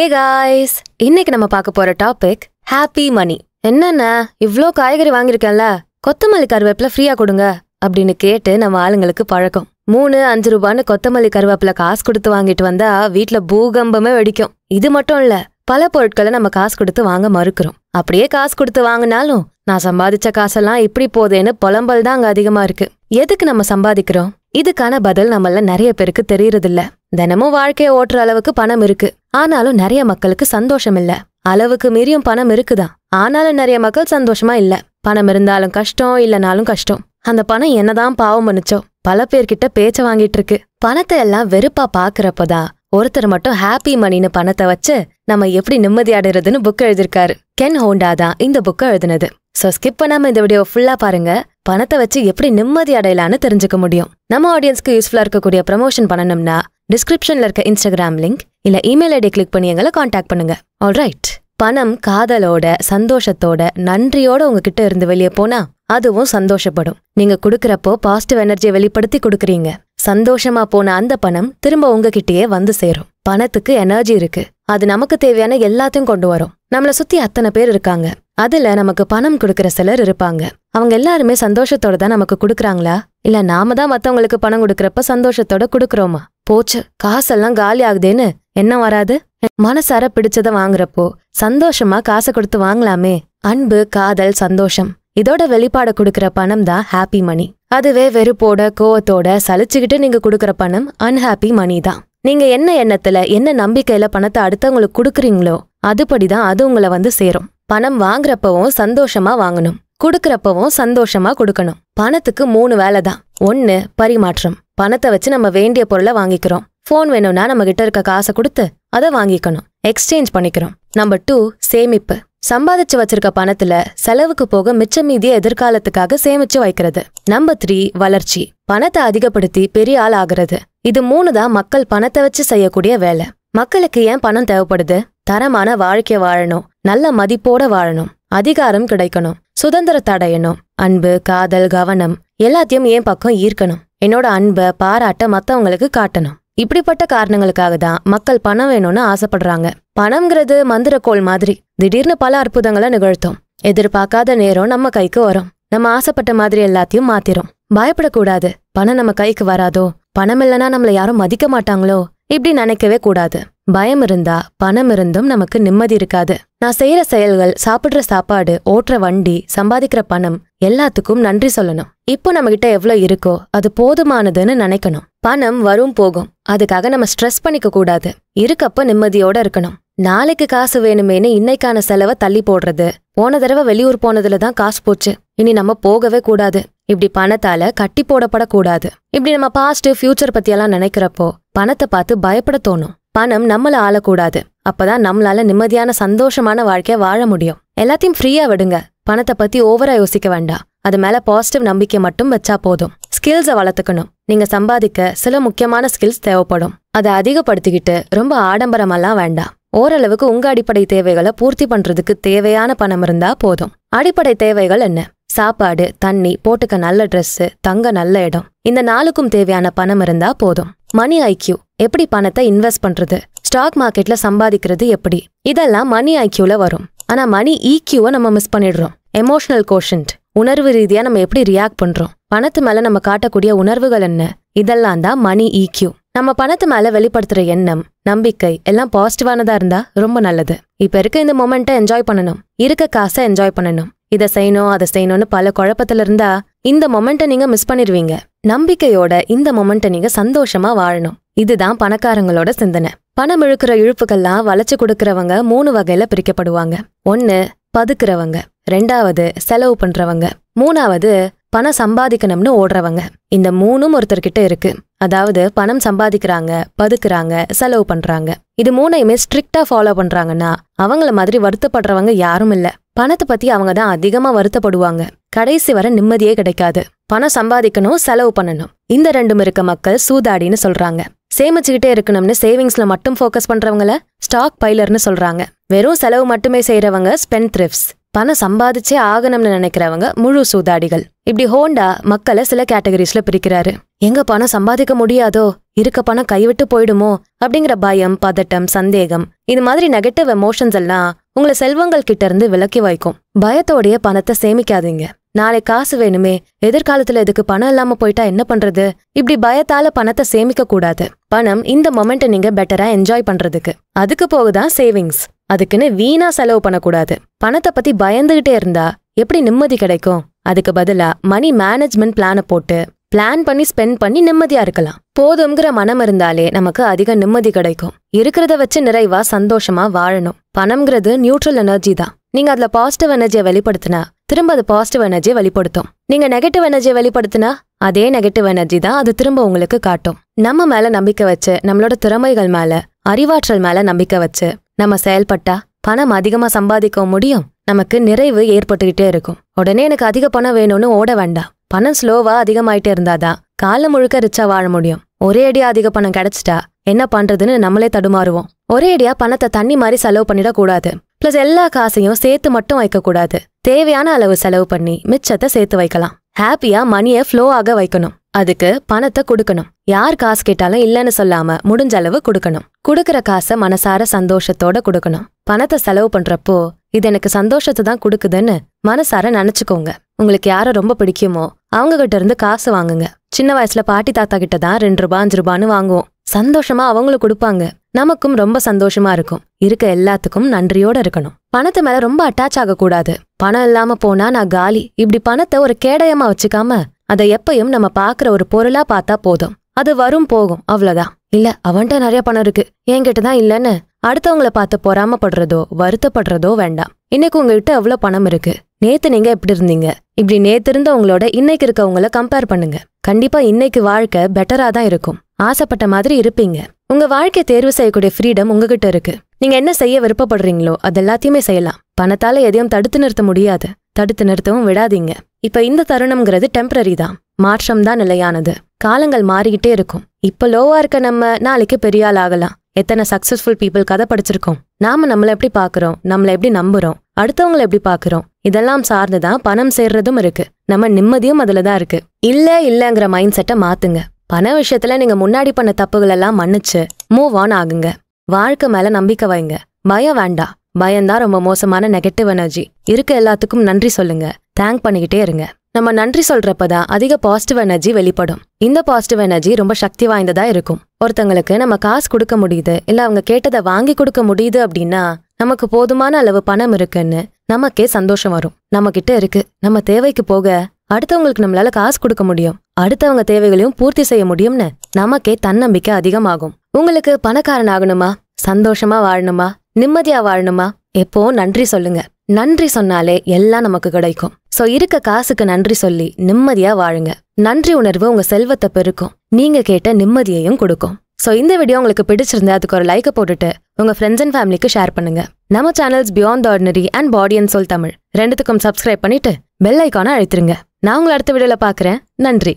ஹே இன்னைக்கு நம்ம பார்க்க போற டாபிக் ஹாப்பி மணி என்னன்னா இவ்வளோ காய்கறி வாங்கியிருக்கேன்ல கொத்தமல்லி கருவேப்பில ஃப்ரீயா கொடுங்க அப்படின்னு கேட்டு நம்ம ஆளுங்களுக்கு பழக்கம் மூணு அஞ்சு ரூபான்னு கொத்தமல்லி கருவேப்பில காசு கொடுத்து வாங்கிட்டு வந்தா வீட்டுல பூகம்பமே வெடிக்கும் இது மட்டும் இல்ல பல பொருட்களை நம்ம காசு கொடுத்து வாங்க மறுக்கிறோம் அப்படியே காசு கொடுத்து வாங்கினாலும் நான் சம்பாதிச்ச காசெல்லாம் இப்படி போதேன்னு புலம்பல் தான் அங்க அதிகமா இருக்கு எதுக்கு நம்ம சம்பாதிக்கிறோம் இதுக்கான பதில் நம்மள நிறைய பேருக்கு தெரியறதில்ல தினமும் வாழ்க்கையை ஓட்டுற அளவுக்கு பணம் இருக்கு ஆனாலும் நிறைய மக்களுக்கு சந்தோஷம் இல்ல அளவுக்கு மீறியும் பணம் இருக்குதான் ஆனாலும் நிறைய மக்கள் சந்தோஷமா இல்ல பணம் இருந்தாலும் கஷ்டம் இல்லனாலும் கஷ்டம் அந்த பணம் என்னதான் பாவம் பண்ணுச்சோ பல பேர்கிட்ட பேச்ச வாங்கிட்டு இருக்கு பணத்தை எல்லாம் வெறுப்பா பாக்குறப்பதான் ஒருத்தர் மட்டும் ஹாப்பி மணின்னு பணத்தை வச்சு நம்ம எப்படி நிம்மதி அடைறதுன்னு புக் எழுதியிருக்காரு கென் ஹோண்டா தான் இந்த புக்கை எழுதுனது சோ ஸ்கிப் பண்ணாம இந்த வீடியோ ஃபுல்லா பாருங்க பணத்தை வச்சு எப்படி நிம்மதி அடையலான்னு தெரிஞ்சுக்க முடியும் நம்ம ஆடியன்ஸ்க்கு யூஸ்ஃபுல்லா இருக்கக்கூடிய ப்ரமோஷன் பண்ணணும்னா டிஸ்கிரிப்ஷன்ல இருக்க இன்ஸ்டாகிராம் லிங்க் இல்லை இமெயில் ஐடி கிளிக் பண்ணி எங்களை காண்டாக்ட் பண்ணுங்க ஆல் ரைட் பணம் காதலோட சந்தோஷத்தோட நன்றியோட உங்ககிட்ட இருந்து வெளியே போனா அதுவும் சந்தோஷப்படும் நீங்க கொடுக்கறப்போ பாசிட்டிவ் எனர்ஜியை வெளிப்படுத்தி கொடுக்குறீங்க சந்தோஷமா போன அந்த பணம் திரும்ப உங்ககிட்டயே வந்து சேரும் பணத்துக்கு எனர்ஜி இருக்கு அது நமக்கு தேவையான எல்லாத்தையும் கொண்டு வரும் நம்மளை சுத்தி அத்தனை பேர் இருக்காங்க அதுல நமக்கு பணம் கொடுக்கற சிலர் இருப்பாங்க அவங்க எல்லாருமே சந்தோஷத்தோட தான் நமக்கு கொடுக்குறாங்களா இல்ல நாம தான் மத்தவங்களுக்கு பணம் கொடுக்கறப்ப சந்தோஷத்தோட கொடுக்குறோமா போச்சு காசெல்லாம் காலி ஆகுதேன்னு என்ன வராது மனசார பிடிச்சதை வாங்குறப்போ சந்தோஷமா காசை கொடுத்து வாங்கலாமே அன்பு காதல் சந்தோஷம் இதோட வெளிப்பாட கொடுக்கற பணம் தான் ஹாப்பி மணி அதுவே வெறுப்போட கோவத்தோட சலிச்சுக்கிட்டு நீங்க கொடுக்கற பணம் அன்ஹாப்பி மணி தான் நீங்க என்ன எண்ணத்துல என்ன நம்பிக்கையில பணத்தை அடுத்தவங்களுக்கு கொடுக்குறீங்களோ அதுபடிதான் அது உங்களை வந்து சேரும் பணம் வாங்குறப்பவும் சந்தோஷமா வாங்கணும் கொடுக்கறப்பவும் சந்தோஷமா கொடுக்கணும் பணத்துக்கு மூணு வேலை தான் ஒன்னு பரிமாற்றம் பணத்தை வச்சு நம்ம வேண்டிய பொருளை வாங்கிக்கிறோம் ஃபோன் வேணும்னா நம்ம கிட்ட இருக்க காசை கொடுத்து அதை வாங்கிக்கணும் எக்ஸ்சேஞ்ச் பண்ணிக்கிறோம் நம்பர் டூ சேமிப்பு சம்பாதிச்சு வச்சிருக்க பணத்துல செலவுக்கு போக மிச்ச மீதிய எதிர்காலத்துக்காக சேமிச்சு வைக்கிறது நம்பர் த்ரீ வளர்ச்சி பணத்தை அதிகப்படுத்தி பெரிய ஆள் ஆகிறது இது மூணு தான் மக்கள் பணத்தை வச்சு செய்யக்கூடிய வேலை மக்களுக்கு ஏன் பணம் தேவைப்படுது தரமான வாழ்க்கை வாழணும் நல்ல மதிப்போட வாழணும் அதிகாரம் கிடைக்கணும் சுதந்திரத்தை அடையணும் அன்பு காதல் கவனம் எல்லாத்தையும் என் பக்கம் ஈர்க்கணும் என்னோட அன்பை பாராட்ட மற்றவங்களுக்கு காட்டணும் இப்படிப்பட்ட காரணங்களுக்காக தான் மக்கள் பணம் வேணும்னு ஆசைப்படுறாங்க பணம்ங்கிறது மந்திரக்கோள் மாதிரி திடீர்னு பல அற்புதங்களை நிகழ்த்தும் எதிர்பார்க்காத நேரம் நம்ம கைக்கு வரும் நம்ம ஆசைப்பட்ட மாதிரி எல்லாத்தையும் மாத்திரும் பயப்படக்கூடாது பணம் நம்ம கைக்கு வராதோ பணம் இல்லைன்னா நம்மளை யாரும் மதிக்க மாட்டாங்களோ இப்படி நினைக்கவே கூடாது பயம் இருந்தா பணம் இருந்தும் நமக்கு நிம்மதி இருக்காது நான் செய்யற செயல்கள் சாப்பிடுற சாப்பாடு ஓட்டுற வண்டி சம்பாதிக்கிற பணம் எல்லாத்துக்கும் நன்றி சொல்லணும் இப்போ நம்ம கிட்ட எவ்வளவு இருக்கோ அது போதுமானதுன்னு நினைக்கணும் பணம் வரும் போகும் அதுக்காக நம்ம ஸ்ட்ரெஸ் பண்ணிக்க கூடாது இருக்கப்ப நிம்மதியோட இருக்கணும் நாளைக்கு காசு வேணுமேனு இன்னைக்கான செலவை தள்ளி போடுறது போன தடவை வெளியூர் போனதுல தான் காசு போச்சு இனி நம்ம போகவே கூடாது இப்படி பணத்தால கட்டி போடப்படக்கூடாது இப்படி நம்ம பாஸ்ட் ஃபியூச்சர் பத்தியெல்லாம் நினைக்கிறப்போ பணத்தை பார்த்து பயப்பட தோணும் பணம் நம்மள ஆளக்கூடாது அப்பதான் நம்மளால நிம்மதியான சந்தோஷமான வாழ்க்கையை வாழ முடியும் எல்லாத்தையும் ஃப்ரீயா விடுங்க பணத்தை பத்தி ஓவரா யோசிக்க வேண்டாம் அது மேல பாசிட்டிவ் நம்பிக்கை மட்டும் வச்சா போதும் ஸ்கில்ஸை வளர்த்துக்கணும் நீங்க சம்பாதிக்க சில முக்கியமான ஸ்கில்ஸ் தேவைப்படும் அதை அதிகப்படுத்திக்கிட்டு ரொம்ப ஆடம்பரமெல்லாம் வேண்டாம் ஓரளவுக்கு உங்க அடிப்படை தேவைகளை பூர்த்தி பண்றதுக்கு தேவையான பணம் இருந்தா போதும் அடிப்படை தேவைகள் என்ன சாப்பாடு தண்ணி போட்டுக்க நல்ல ட்ரெஸ்ஸு தங்க நல்ல இடம் இந்த நாளுக்கும் தேவையான பணம் இருந்தா போதும் மணி ஐக்யூ எப்படி பணத்தை இன்வெஸ்ட் பண்றது ஸ்டாக் மார்க்கெட்ல சம்பாதிக்கிறது எப்படி இதெல்லாம் மணி ஐக்யூல வரும் ஆனா மணி ஈக்யூவை e நம்ம மிஸ் பண்ணிடுறோம் எமோஷனல் கோஷன்ட் உணர்வு ரீதியா நம்ம எப்படி ரியாக்ட் பண்றோம் பணத்து மேல நம்ம காட்டக்கூடிய உணர்வுகள் என்ன இதெல்லாம் தான் மணி ஈக்யூ e நம்ம பணத்து மேலே வெளிப்படுத்துகிற எண்ணம் நம்பிக்கை எல்லாம் பாசிட்டிவானதா இருந்தால் ரொம்ப நல்லது இப்போ இருக்க இந்த மொமெண்ட்டை என்ஜாய் பண்ணணும் இருக்க காசை என்ஜாய் பண்ணணும் இதை செய்யணும் அதை செய்யணும்னு பல குழப்பத்தில் இருந்தா இந்த மொமெண்ட்டை நீங்கள் மிஸ் பண்ணிடுவீங்க நம்பிக்கையோட இந்த மொமெண்ட்டை நீங்கள் சந்தோஷமாக வாழணும் இதுதான் பணக்காரங்களோட சிந்தனை பணம் இழுக்கிற இழுப்புகள்லாம் வளைச்சு கொடுக்கறவங்க மூணு வகையில பிரிக்கப்படுவாங்க ஒன்னு பதுக்குறவங்க ரெண்டாவது செலவு பண்றவங்க மூணாவது பணம் சம்பாதிக்கணும்னு ஓடுறவங்க இந்த மூணும் ஒருத்தர்கிட்ட இருக்கு அதாவது பணம் சம்பாதிக்கிறாங்க பதுக்குறாங்க செலவு பண்றாங்க இது மூணையுமே ஸ்ட்ரிக்டா ஃபாலோ பண்றாங்கன்னா அவங்கள மாதிரி வருத்தப்படுறவங்க யாரும் இல்ல பணத்தை பத்தி அவங்க தான் அதிகமா வருத்தப்படுவாங்க கடைசி வர நிம்மதியே கிடைக்காது பணம் சம்பாதிக்கணும் செலவு பண்ணணும் இந்த ரெண்டும் இருக்க மக்கள் சூதாடின்னு சொல்றாங்க சேமிச்சுக்கிட்டே இருக்கணும்னு சேவிங்ஸ்ல மட்டும் ஃபோக்கஸ் பண்றவங்கள ஸ்டாக் பைலர்னு சொல்றாங்க வெறும் செலவு மட்டுமே செய்யறவங்க ஸ்பெண்ட் த்ரிப்ஸ் பணம் சம்பாதிச்சே ஆகணும்னு நினைக்கிறவங்க முழு சூதாடிகள் இப்படி ஹோண்டா மக்களை சில கேட்டகரிஸ்ல பிரிக்கிறாரு எங்க பணம் சம்பாதிக்க முடியாதோ இருக்க பணம் கைவிட்டு போயிடுமோ அப்படிங்கிற பயம் பதட்டம் சந்தேகம் இது மாதிரி நெகட்டிவ் எமோஷன்ஸ் எல்லாம் உங்களை செல்வங்கள் கிட்ட இருந்து விலக்கி வைக்கும் பயத்தோடைய பணத்தை சேமிக்காதீங்க நாளை காசு வேணுமே எதிர்காலத்துல இதுக்கு பணம் இல்லாம போயிட்டா என்ன பண்றது இப்படி பயத்தால பணத்தை சேமிக்க கூடாது பணம் இந்த மொமெண்ட்டை நீங்க பெட்டரா என்ஜாய் பண்றதுக்கு அதுக்கு போகுதான் சேவிங்ஸ் அதுக்குன்னு வீணா செலவு பண்ணக்கூடாது பணத்தை பத்தி பயந்துகிட்டே இருந்தா எப்படி நிம்மதி கிடைக்கும் அதுக்கு பதிலா மணி மேனேஜ்மெண்ட் பிளான போட்டு பிளான் பண்ணி ஸ்பெண்ட் பண்ணி நிம்மதியா இருக்கலாம் போதுங்கிற மனம் இருந்தாலே நமக்கு அதிக நிம்மதி கிடைக்கும் இருக்கிறத வச்சு நிறைவா சந்தோஷமா வாழணும் பணம்ங்கிறது நியூட்ரல் எனர்ஜி தான் நீங்க அதுல பாசிட்டிவ் எனர்ஜியை வெளிப்படுத்தினா திரும்ப அது பாசிட்டிவ் எனர்ஜியை வெளிப்படுத்தும் நீங்க நெகட்டிவ் எனர்ஜியை வெளிப்படுத்தினா அதே நெகட்டிவ் எனர்ஜி தான் அது திரும்ப உங்களுக்கு காட்டும் நம்ம மேல நம்பிக்கை வச்சு நம்மளோட திறமைகள் மேல அறிவாற்றல் மேல நம்பிக்கை வச்சு நம்ம செயல்பட்டா பணம் அதிகமா சம்பாதிக்க முடியும் நமக்கு நிறைவு ஏற்பட்டுக்கிட்டே இருக்கும் உடனே எனக்கு அதிக பணம் வேணும்னு ஓட வேண்டாம் பணம் ஸ்லோவா அதிகமாயிட்டே இருந்தாதான் காலம் முழுக்க ரிச்சா வாழ முடியும் ஒரே அடியா அதிக பணம் கிடைச்சிட்டா என்ன பண்றதுன்னு நம்மளே தடுமாறுவோம் ஒரே அடியா பணத்தை தண்ணி மாதிரி செலவு பண்ணிடக்கூடாது பிளஸ் எல்லா காசையும் சேர்த்து மட்டும் வைக்கக்கூடாது தேவையான அளவு செலவு பண்ணி மிச்சத்தை சேர்த்து வைக்கலாம் ஹாப்பியா மணியை ஃப்ளோ ஆக வைக்கணும் அதுக்கு பணத்தை கொடுக்கணும் யார் காசு கேட்டாலும் இல்லைன்னு சொல்லாம முடிஞ்ச அளவு கொடுக்கணும் கொடுக்கற காசை மனசார சந்தோஷத்தோட கொடுக்கணும் பணத்தை செலவு பண்றப்போ இது எனக்கு சந்தோஷத்தை தான் கொடுக்குதுன்னு மனசார நினைச்சுக்கோங்க உங்களுக்கு யாரை ரொம்ப பிடிக்குமோ அவங்க கிட்ட இருந்து காசு வாங்குங்க சின்ன வயசுல பாட்டி தாத்தா கிட்ட தான் ரெண்டு ரூபா அஞ்சு ரூபான்னு வாங்குவோம் சந்தோஷமா அவங்களும் கொடுப்பாங்க நமக்கும் ரொம்ப சந்தோஷமா இருக்கும் இருக்க எல்லாத்துக்கும் நன்றியோட இருக்கணும் பணத்து மேல ரொம்ப அட்டாச் ஆக கூடாது பணம் இல்லாம போனா நான் காலி இப்படி பணத்தை ஒரு கேடயமா வச்சுக்காம அதை எப்பயும் நம்ம பார்க்குற ஒரு பொருளா பார்த்தா போதும் அது வரும் போகும் அவ்வளோதான் இல்ல அவன்கிட்ட நிறைய பணம் இருக்கு என்கிட்ட தான் இல்லைன்னு அடுத்தவங்களை பார்த்து பொறாமப்படுறதோ வருத்தப்படுறதோ வேண்டாம் இன்னைக்கு உங்ககிட்ட அவ்வளோ பணம் இருக்கு நேத்து நீங்க எப்படி இருந்தீங்க இப்படி நேத்து இருந்தவங்களோட இன்னைக்கு இருக்கவங்கள கம்பேர் பண்ணுங்க கண்டிப்பா இன்னைக்கு வாழ்க்கை பெட்டரா தான் இருக்கும் ஆசைப்பட்ட மாதிரி இருப்பீங்க உங்க வாழ்க்கை தேர்வு செய்யக்கூடிய ஃப்ரீடம் உங்ககிட்ட இருக்கு நீங்க என்ன செய்ய விருப்பப்படுறீங்களோ அது எல்லாத்தையுமே செய்யலாம் பணத்தால எதையும் தடுத்து நிறுத்த முடியாது தடுத்து நிறுத்தவும் விடாதீங்க இப்ப இந்த தருணம்ங்கிறது டெம்பரரி தான் மாற்றம் தான் நிலையானது காலங்கள் மாறிக்கிட்டே இருக்கும் இப்ப லோவா இருக்க நம்ம நாளைக்கு பெரிய ஆள் ஆகலாம் எத்தனை சக்சஸ்ஃபுல் பீப்புள் கதை படிச்சிருக்கோம் நாம நம்மளை எப்படி பாக்குறோம் நம்மளை எப்படி நம்புறோம் அடுத்தவங்களை எப்படி பாக்குறோம் இதெல்லாம் சார்ந்துதான் பணம் சேர்றதும் இருக்கு நம்ம நிம்மதியும் அதுல தான் இருக்கு இல்ல இல்லங்கிற மைண்ட் செட்டை மாத்துங்க பண விஷயத்துல நீங்க முன்னாடி பண்ண தப்புகள் எல்லாம் மன்னிச்சு மூவ் ஆன் ஆகுங்க வாழ்க்கை மேல நம்பிக்கை வைங்க பயம் வேண்டாம் பயம்தான் ரொம்ப மோசமான நெகட்டிவ் எனர்ஜி இருக்க எல்லாத்துக்கும் நன்றி சொல்லுங்க தேங்க் பண்ணிக்கிட்டே இருங்க நம்ம நன்றி சொல்றப்ப தான் அதிக பாசிட்டிவ் எனர்ஜி வெளிப்படும் இந்த பாசிட்டிவ் எனர்ஜி ரொம்ப சக்தி வாய்ந்ததா இருக்கும் ஒருத்தங்களுக்கு நம்ம காசு கொடுக்க முடியுது இல்ல அவங்க கேட்டதை வாங்கி கொடுக்க முடியுது அப்படின்னா நமக்கு போதுமான அளவு பணம் இருக்குன்னு நமக்கே சந்தோஷம் வரும் நம்ம கிட்ட இருக்கு நம்ம தேவைக்கு போக அடுத்தவங்களுக்கு நம்மளால காசு கொடுக்க முடியும் அடுத்தவங்க தேவைகளையும் பூர்த்தி செய்ய முடியும்னு நமக்கே தன்னம்பிக்கை அதிகமாகும் உங்களுக்கு பணக்காரன் ஆகணுமா சந்தோஷமா வாழணுமா நிம்மதியா வாழணுமா எப்போ நன்றி சொல்லுங்க நன்றி சொன்னாலே எல்லாம் நமக்கு கிடைக்கும் சோ இருக்க காசுக்கு நன்றி சொல்லி நிம்மதியா வாழுங்க நன்றி உணர்வு உங்க செல்வத்தை பெருக்கும் நீங்க கேட்ட நிம்மதியையும் கொடுக்கும் ஸோ இந்த வீடியோ உங்களுக்கு பிடிச்சிருந்தா அதுக்கு ஒரு லைக்கை போட்டுட்டு உங்க ஃப்ரெண்ட்ஸ் அண்ட் ஃபேமிலிக்கு ஷேர் பண்ணுங்க நம்ம channels beyond ordinary and body and சொல் தமிழ் ரெண்டுத்துக்கும் சப்ஸ்கிரைப் பண்ணிட்டு பெல் ஐக்கான அழைத்துருங்க நான் உங்களை அடுத்த வீடியோல பாக்குறேன் நன்றி